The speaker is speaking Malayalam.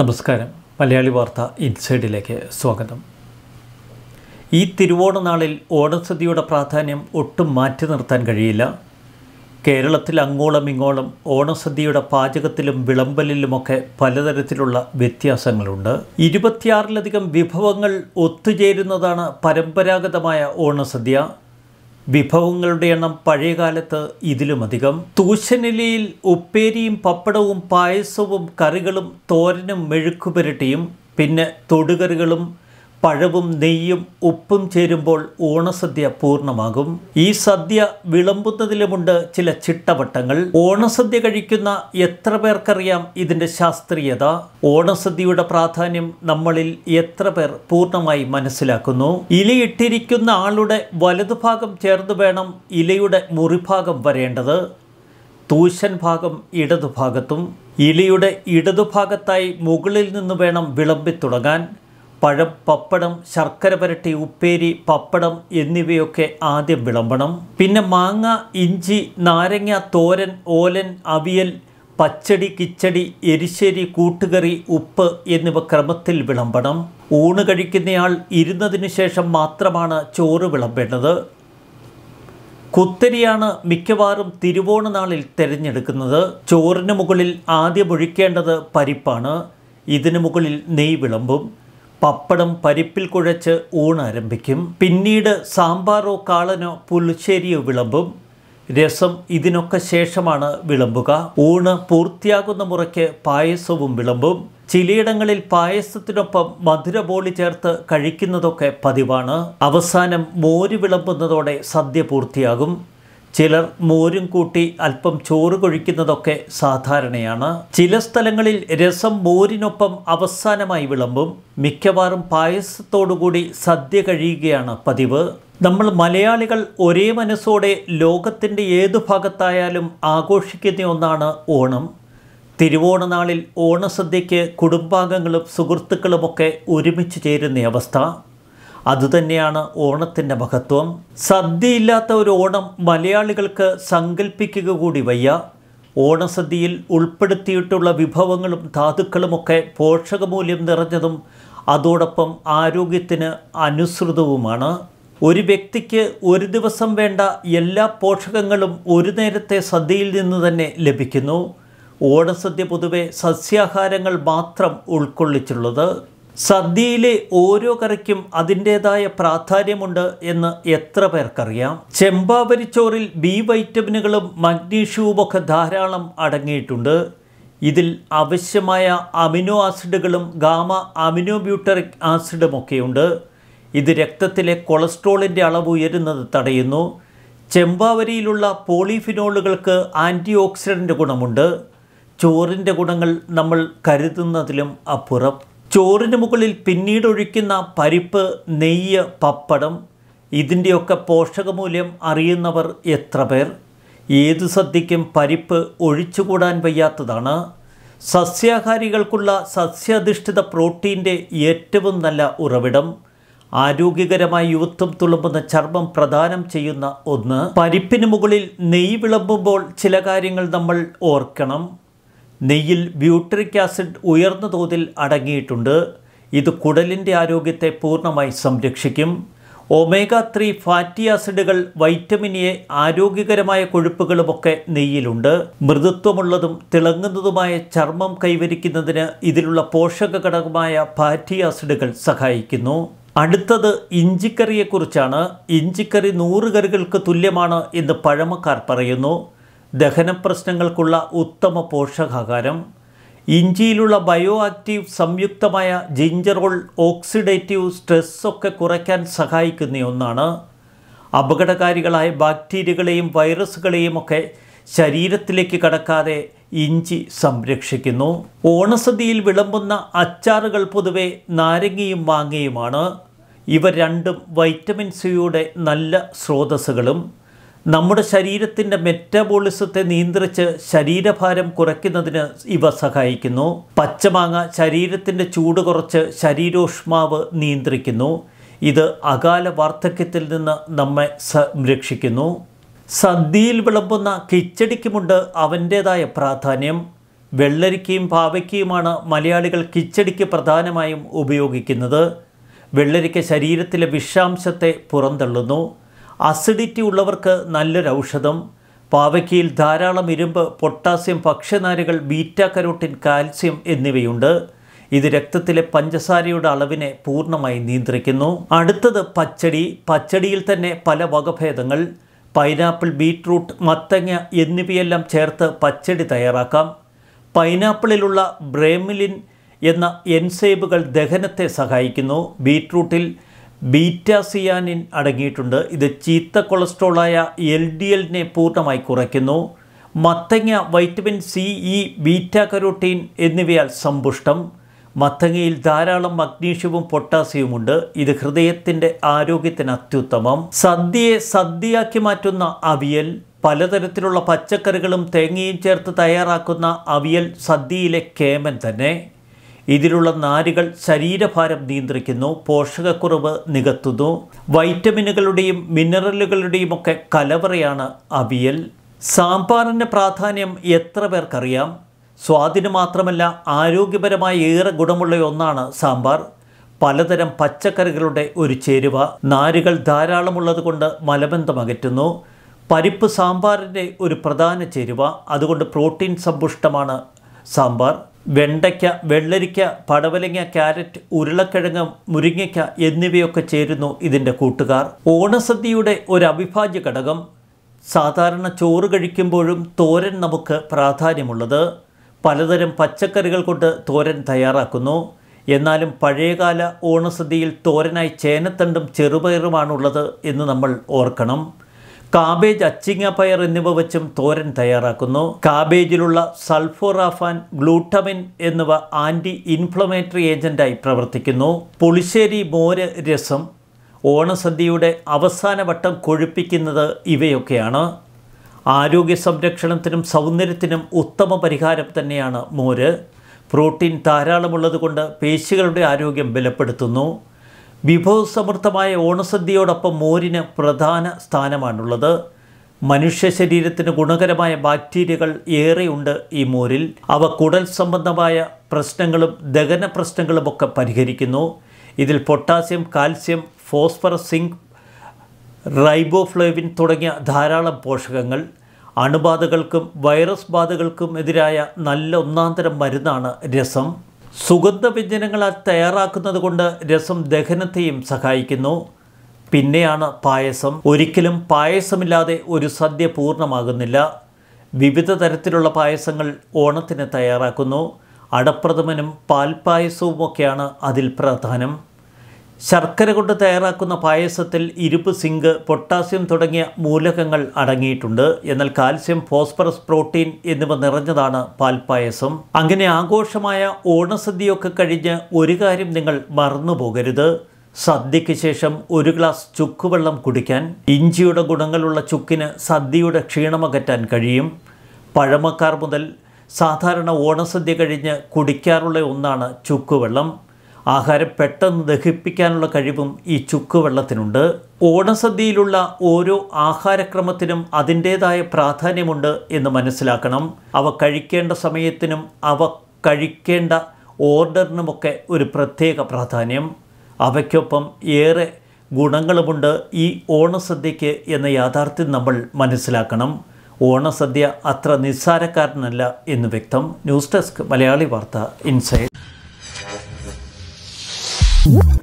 നമസ്കാരം മലയാളി വാർത്ത ഇൻസൈഡിലേക്ക് സ്വാഗതം ഈ തിരുവോണ നാളിൽ ഓണസദ്യയുടെ പ്രാധാന്യം ഒട്ടും മാറ്റി നിർത്താൻ കഴിയില്ല കേരളത്തിൽ അങ്ങോളം ഇങ്ങോളം ഓണസദ്യയുടെ പാചകത്തിലും വിളമ്പലിലുമൊക്കെ പലതരത്തിലുള്ള വ്യത്യാസങ്ങളുണ്ട് ഇരുപത്തിയാറിലധികം വിഭവങ്ങൾ ഒത്തുചേരുന്നതാണ് പരമ്പരാഗതമായ ഓണസദ്യ വിഭവങ്ങളുടെ എണ്ണം പഴയകാലത്ത് ഇതിലുമധികം തൂശനിലയിൽ ഉപ്പേരിയും പപ്പടവും പായസവും കറികളും തോരനും മെഴുക്കുപുരട്ടിയും പിന്നെ തൊടുകറികളും പഴവും നെയ്യും ഉപ്പും ചേരുമ്പോൾ ഓണസദ്യ പൂർണ്ണമാകും ഈ സദ്യ വിളമ്പുന്നതിലുമുണ്ട് ചില ചിട്ടവട്ടങ്ങൾ ഓണസദ്യ കഴിക്കുന്ന എത്ര പേർക്കറിയാം ഇതിൻ്റെ ശാസ്ത്രീയത ഓണസദ്യയുടെ പ്രാധാന്യം നമ്മളിൽ എത്ര പേർ പൂർണ്ണമായി മനസ്സിലാക്കുന്നു ഇലയിട്ടിരിക്കുന്ന ആളുടെ വലതുഭാഗം ചേർന്ന് വേണം ഇലയുടെ മുറിഭാഗം വരേണ്ടത് തൂശൻ ഭാഗം ഇടതുഭാഗത്തും ഇലയുടെ ഇടതുഭാഗത്തായി മുകളിൽ നിന്ന് വേണം വിളമ്പിത്തുടങ്ങാൻ പഴം പപ്പടം ശർക്കര പരട്ടി ഉപ്പേരി പപ്പടം എന്നിവയൊക്കെ ആദ്യം വിളമ്പണം പിന്നെ മാങ്ങ ഇഞ്ചി നാരങ്ങ തോരൻ ഓലൻ അവിയൽ പച്ചടി കിച്ചടി എരിശ്ശേരി കൂട്ടുകറി ഉപ്പ് എന്നിവ ക്രമത്തിൽ വിളമ്പണം ഊണ് കഴിക്കുന്നയാൾ ഇരുന്നതിനു ശേഷം മാത്രമാണ് ചോറ് വിളമ്പേണ്ടത് കുത്തരിയാണ് മിക്കവാറും തിരുവോണ നാളിൽ തിരഞ്ഞെടുക്കുന്നത് ചോറിന് മുകളിൽ ആദ്യം ഒഴിക്കേണ്ടത് പരിപ്പാണ് ഇതിനു മുകളിൽ നെയ് വിളമ്പും പപ്പടം പരിപ്പിൽ കുഴച്ച് ഊണാരംഭിക്കും പിന്നീട് സാമ്പാറോ കാളനോ പുളിശ്ശേരിയോ വിളമ്പും രസം ഇതിനൊക്കെ ശേഷമാണ് വിളമ്പുക ഊണ് പൂർത്തിയാകുന്ന മുറയ്ക്ക് പായസവും വിളമ്പും ചിലയിടങ്ങളിൽ പായസത്തിനൊപ്പം ബോളി ചേർത്ത് കഴിക്കുന്നതൊക്കെ പതിവാണ് അവസാനം മോര് വിളമ്പുന്നതോടെ സദ്യ പൂർത്തിയാകും ചിലർ മോരും കൂട്ടി അല്പം ചോറ് കൊഴിക്കുന്നതൊക്കെ സാധാരണയാണ് ചില സ്ഥലങ്ങളിൽ രസം മോരിനൊപ്പം അവസാനമായി വിളമ്പും മിക്കവാറും പായസത്തോടുകൂടി സദ്യ കഴിയുകയാണ് പതിവ് നമ്മൾ മലയാളികൾ ഒരേ മനസ്സോടെ ലോകത്തിൻ്റെ ഏതു ഭാഗത്തായാലും ആഘോഷിക്കുന്ന ഒന്നാണ് ഓണം തിരുവോണനാളിൽ ഓണസദ്യയ്ക്ക് കുടുംബാംഗങ്ങളും സുഹൃത്തുക്കളുമൊക്കെ ഒരുമിച്ച് ചേരുന്ന അവസ്ഥ അതുതന്നെയാണ് ഓണത്തിൻ്റെ മഹത്വം സദ്യയില്ലാത്ത ഒരു ഓണം മലയാളികൾക്ക് സങ്കല്പിക്കുക കൂടി വയ്യ ഓണസദ്യയിൽ ഉൾപ്പെടുത്തിയിട്ടുള്ള വിഭവങ്ങളും ധാതുക്കളുമൊക്കെ പോഷകമൂല്യം നിറഞ്ഞതും അതോടൊപ്പം ആരോഗ്യത്തിന് അനുസൃതവുമാണ് ഒരു വ്യക്തിക്ക് ഒരു ദിവസം വേണ്ട എല്ലാ പോഷകങ്ങളും ഒരു നേരത്തെ സദ്യയിൽ നിന്ന് തന്നെ ലഭിക്കുന്നു ഓണസദ്യ പൊതുവെ സസ്യാഹാരങ്ങൾ മാത്രം ഉൾക്കൊള്ളിച്ചുള്ളത് സദ്യയിലെ ഓരോ കറിക്കും അതിൻ്റെതായ പ്രാധാന്യമുണ്ട് എന്ന് എത്ര പേർക്കറിയാം ചെമ്പാവരിച്ചോറിൽ ബി വൈറ്റമിനുകളും മഗ്നീഷ്യവും ഒക്കെ ധാരാളം അടങ്ങിയിട്ടുണ്ട് ഇതിൽ ആവശ്യമായ അമിനോ ആസിഡുകളും ഗാമ അമിനോ ബ്യൂട്ടറിക് ഒക്കെയുണ്ട് ഇത് രക്തത്തിലെ കൊളസ്ട്രോളിൻ്റെ അളവ് ഉയരുന്നത് തടയുന്നു ചെമ്പാവരിയിലുള്ള പോളിഫിനോളുകൾക്ക് ആൻറ്റി ഓക്സിഡൻ്റ് ഗുണമുണ്ട് ചോറിൻ്റെ ഗുണങ്ങൾ നമ്മൾ കരുതുന്നതിലും അപ്പുറം ചോറിന് മുകളിൽ പിന്നീട് ഒഴിക്കുന്ന പരിപ്പ് നെയ്യ് പപ്പടം ഇതിൻ്റെയൊക്കെ പോഷകമൂല്യം അറിയുന്നവർ എത്ര പേർ ഏതു സദ്യയ്ക്കും പരിപ്പ് ഒഴിച്ചുകൂടാൻ വയ്യാത്തതാണ് സസ്യാഹാരികൾക്കുള്ള സസ്യാധിഷ്ഠിത പ്രോട്ടീൻ്റെ ഏറ്റവും നല്ല ഉറവിടം ആരോഗ്യകരമായ യുവത്വം തുളുമ്പുന്ന ചർമ്മം പ്രദാനം ചെയ്യുന്ന ഒന്ന് പരിപ്പിന് മുകളിൽ നെയ് വിളമ്പുമ്പോൾ ചില കാര്യങ്ങൾ നമ്മൾ ഓർക്കണം നെയ്യിൽ ബ്യൂട്രിക് ആസിഡ് ഉയർന്ന തോതിൽ അടങ്ങിയിട്ടുണ്ട് ഇത് കുടലിൻ്റെ ആരോഗ്യത്തെ പൂർണ്ണമായി സംരക്ഷിക്കും ഒമേഗ ത്രീ ഫാറ്റി ആസിഡുകൾ വൈറ്റമിൻ എ ആരോഗ്യകരമായ കൊഴുപ്പുകളുമൊക്കെ നെയ്യിലുണ്ട് മൃദുത്വമുള്ളതും തിളങ്ങുന്നതുമായ ചർമ്മം കൈവരിക്കുന്നതിന് ഇതിലുള്ള പോഷക ഘടകമായ ഫാറ്റി ആസിഡുകൾ സഹായിക്കുന്നു അടുത്തത് ഇഞ്ചിക്കറിയെക്കുറിച്ചാണ് ഇഞ്ചിക്കറി നൂറ് കറികൾക്ക് തുല്യമാണ് എന്ന് പഴമക്കാർ പറയുന്നു ദഹന പ്രശ്നങ്ങൾക്കുള്ള ഉത്തമ പോഷകാഹാരം ഇഞ്ചിയിലുള്ള ബയോ ആക്റ്റീവ് സംയുക്തമായ ജിഞ്ചറോൾ ഓക്സിഡേറ്റീവ് സ്ട്രെസ്സൊക്കെ കുറയ്ക്കാൻ സഹായിക്കുന്ന ഒന്നാണ് അപകടകാരികളായ ബാക്ടീരിയകളെയും വൈറസുകളെയും ഒക്കെ ശരീരത്തിലേക്ക് കടക്കാതെ ഇഞ്ചി സംരക്ഷിക്കുന്നു ഓണസദ്യയിൽ വിളമ്പുന്ന അച്ചാറുകൾ പൊതുവെ നാരങ്ങയും മാങ്ങയുമാണ് ഇവ രണ്ടും വൈറ്റമിൻ സിയുടെ നല്ല സ്രോതസ്സുകളും നമ്മുടെ ശരീരത്തിൻ്റെ മെറ്റബോളിസത്തെ നിയന്ത്രിച്ച് ശരീരഭാരം കുറയ്ക്കുന്നതിന് ഇവ സഹായിക്കുന്നു പച്ചമാങ്ങ ശരീരത്തിൻ്റെ ചൂട് കുറച്ച് ശരീരോഷ്മാവ് നിയന്ത്രിക്കുന്നു ഇത് അകാല വാർദ്ധക്യത്തിൽ നിന്ന് നമ്മെ സംരക്ഷിക്കുന്നു സദ്യയിൽ വിളമ്പുന്ന കിച്ചടിക്കുമുണ്ട് അവൻ്റേതായ പ്രാധാന്യം വെള്ളരിക്കയും പാവയ്ക്കയുമാണ് മലയാളികൾ കിച്ചടിക്ക് പ്രധാനമായും ഉപയോഗിക്കുന്നത് വെള്ളരിക്ക ശരീരത്തിലെ വിഷാംശത്തെ പുറന്തള്ളുന്നു അസിഡിറ്റി ഉള്ളവർക്ക് നല്ലൊരു ഔഷധം പാവയ്ക്കയിൽ ധാരാളം ഇരുമ്പ് പൊട്ടാസ്യം ഭക്ഷ്യനാരുകൾ ബീറ്റ കരോട്ടിൻ കാൽസ്യം എന്നിവയുണ്ട് ഇത് രക്തത്തിലെ പഞ്ചസാരയുടെ അളവിനെ പൂർണ്ണമായി നിയന്ത്രിക്കുന്നു അടുത്തത് പച്ചടി പച്ചടിയിൽ തന്നെ പല വകഭേദങ്ങൾ പൈനാപ്പിൾ ബീട്രൂട്ട് മത്തങ്ങ എന്നിവയെല്ലാം ചേർത്ത് പച്ചടി തയ്യാറാക്കാം പൈനാപ്പിളിലുള്ള ബ്രേമിലിൻ എന്ന എൻസേബുകൾ ദഹനത്തെ സഹായിക്കുന്നു ബീട്രൂട്ടിൽ ബീറ്റാസിയാനിൻ അടങ്ങിയിട്ടുണ്ട് ഇത് ചീത്ത കൊളസ്ട്രോളായ എൽ ഡി എല്ലിനെ പൂർണ്ണമായി കുറയ്ക്കുന്നു മത്തങ്ങ vitamin C E beta carotene എന്നിവയാൽ സമ്പുഷ്ടം മത്തങ്ങയിൽ ധാരാളം മഗ്നീഷ്യവും പൊട്ടാസ്യവുമുണ്ട് ഇത് ഹൃദയത്തിൻ്റെ ആരോഗ്യത്തിന് അത്യുത്തമം സദ്യയെ സദ്യയാക്കി മാറ്റുന്ന അവിയൽ പലതരത്തിലുള്ള പച്ചക്കറികളും തേങ്ങയും ചേർത്ത് തയ്യാറാക്കുന്ന അവിയൽ സദ്യയിലെ കേമൻ തന്നെ ഇതിലുള്ള നാരുകൾ ശരീരഭാരം നിയന്ത്രിക്കുന്നു പോഷകക്കുറവ് നികത്തുന്നു വൈറ്റമിനുകളുടെയും മിനറലുകളുടെയും ഒക്കെ കലവറയാണ് അവിയൽ സാമ്പാറിൻ്റെ പ്രാധാന്യം എത്ര പേർക്കറിയാം സ്വാദിന് മാത്രമല്ല ആരോഗ്യപരമായ ഏറെ ഗുണമുള്ള ഒന്നാണ് സാമ്പാർ പലതരം പച്ചക്കറികളുടെ ഒരു ചേരുവ നാരുകൾ ധാരാളമുള്ളത് കൊണ്ട് മലബന്ധം അകറ്റുന്നു പരിപ്പ് സാമ്പാറിൻ്റെ ഒരു പ്രധാന ചേരുവ അതുകൊണ്ട് പ്രോട്ടീൻ സമ്പുഷ്ടമാണ് സാമ്പാർ വെണ്ടയ്ക്ക വെള്ളരിക്ക പടവലങ്ങ ക്യാരറ്റ് ഉരുളക്കിഴങ്ങ് മുരിങ്ങയ്ക്ക എന്നിവയൊക്കെ ചേരുന്നു ഇതിൻ്റെ കൂട്ടുകാർ ഓണസദ്യയുടെ ഒരു അവിഭാജ്യ ഘടകം സാധാരണ ചോറ് കഴിക്കുമ്പോഴും തോരൻ നമുക്ക് പ്രാധാന്യമുള്ളത് പലതരം പച്ചക്കറികൾ കൊണ്ട് തോരൻ തയ്യാറാക്കുന്നു എന്നാലും പഴയകാല ഓണസദ്യയിൽ തോരനായി ചേനത്തണ്ടും ചെറുപയറുമാണുള്ളത് എന്ന് നമ്മൾ ഓർക്കണം കാബേജ് അച്ചിങ്ങ പയർ എന്നിവ വെച്ചും തോരൻ തയ്യാറാക്കുന്നു കാബേജിലുള്ള സൾഫോറാഫാൻ ഗ്ലൂട്ടമിൻ എന്നിവ ആൻറ്റി ഇൻഫ്ലമേറ്ററി ഏജൻറ്റായി പ്രവർത്തിക്കുന്നു പുളിശ്ശേരി മോര് രസം ഓണസദ്യയുടെ അവസാന വട്ടം കൊഴുപ്പിക്കുന്നത് ഇവയൊക്കെയാണ് ആരോഗ്യ സംരക്ഷണത്തിനും സൗന്ദര്യത്തിനും ഉത്തമ പരിഹാരം തന്നെയാണ് മോര് പ്രോട്ടീൻ ധാരാളമുള്ളതുകൊണ്ട് പേശികളുടെ ആരോഗ്യം ബലപ്പെടുത്തുന്നു വിഭവസമൃദ്ധമായ ഓണസദ്യയോടൊപ്പം മോരിന് പ്രധാന സ്ഥാനമാണുള്ളത് മനുഷ്യ ശരീരത്തിന് ഗുണകരമായ ബാക്ടീരിയകൾ ഏറെയുണ്ട് ഈ മോരിൽ അവ കുടൽ സംബന്ധമായ പ്രശ്നങ്ങളും ദഹന പ്രശ്നങ്ങളുമൊക്കെ പരിഹരിക്കുന്നു ഇതിൽ potassium calcium phosphorus zinc riboflavin തുടങ്ങിയ ധാരാളം പോഷകങ്ങൾ അണുബാധകൾക്കും വൈറസ് ബാധകൾക്കും എതിരായ നല്ല ഒന്നാന്തരം മരുന്നാണ് രസം സുഗന്ധ വ്യഞ്ജനങ്ങളാൽ തയ്യാറാക്കുന്നത് കൊണ്ട് രസം ദഹനത്തെയും സഹായിക്കുന്നു പിന്നെയാണ് പായസം ഒരിക്കലും പായസമില്ലാതെ ഒരു സദ്യ പൂർണ്ണമാകുന്നില്ല വിവിധ തരത്തിലുള്ള പായസങ്ങൾ ഓണത്തിന് തയ്യാറാക്കുന്നു അടപ്രഥമനും പാൽപ്പായസവുമൊക്കെയാണ് അതിൽ പ്രധാനം ശർക്കര കൊണ്ട് തയ്യാറാക്കുന്ന പായസത്തിൽ ഇരുപ്പ് സിങ്ക് പൊട്ടാസ്യം തുടങ്ങിയ മൂലകങ്ങൾ അടങ്ങിയിട്ടുണ്ട് എന്നാൽ കാൽസ്യം ഫോസ്ഫറസ് പ്രോട്ടീൻ എന്നിവ നിറഞ്ഞതാണ് പാൽപ്പായസം അങ്ങനെ ആഘോഷമായ ഓണസദ്യയൊക്കെ കഴിഞ്ഞ് ഒരു കാര്യം നിങ്ങൾ മറന്നുപോകരുത് സദ്യയ്ക്ക് ശേഷം ഒരു ഗ്ലാസ് ചുക്കുവെള്ളം കുടിക്കാൻ ഇഞ്ചിയുടെ ഗുണങ്ങളുള്ള ചുക്കിന് സദ്യയുടെ ക്ഷീണമകറ്റാൻ കഴിയും പഴമക്കാർ മുതൽ സാധാരണ ഓണസദ്യ കഴിഞ്ഞ് കുടിക്കാറുള്ള ഒന്നാണ് ചുക്കുവെള്ളം ആഹാരം പെട്ടെന്ന് ദഹിപ്പിക്കാനുള്ള കഴിവും ഈ വെള്ളത്തിനുണ്ട് ഓണസദ്യയിലുള്ള ഓരോ ആഹാരക്രമത്തിനും അതിൻ്റേതായ പ്രാധാന്യമുണ്ട് എന്ന് മനസ്സിലാക്കണം അവ കഴിക്കേണ്ട സമയത്തിനും അവ കഴിക്കേണ്ട ഓർഡറിനുമൊക്കെ ഒരു പ്രത്യേക പ്രാധാന്യം അവയ്ക്കൊപ്പം ഏറെ ഗുണങ്ങളുമുണ്ട് ഈ ഓണസദ്യയ്ക്ക് എന്ന യാഥാർത്ഥ്യം നമ്മൾ മനസ്സിലാക്കണം ഓണസദ്യ അത്ര നിസ്സാരക്കാരനല്ല എന്ന് വ്യക്തം ന്യൂസ് ഡെസ്ക് മലയാളി വാർത്ത ഇൻസൈറ്റ് Whoop.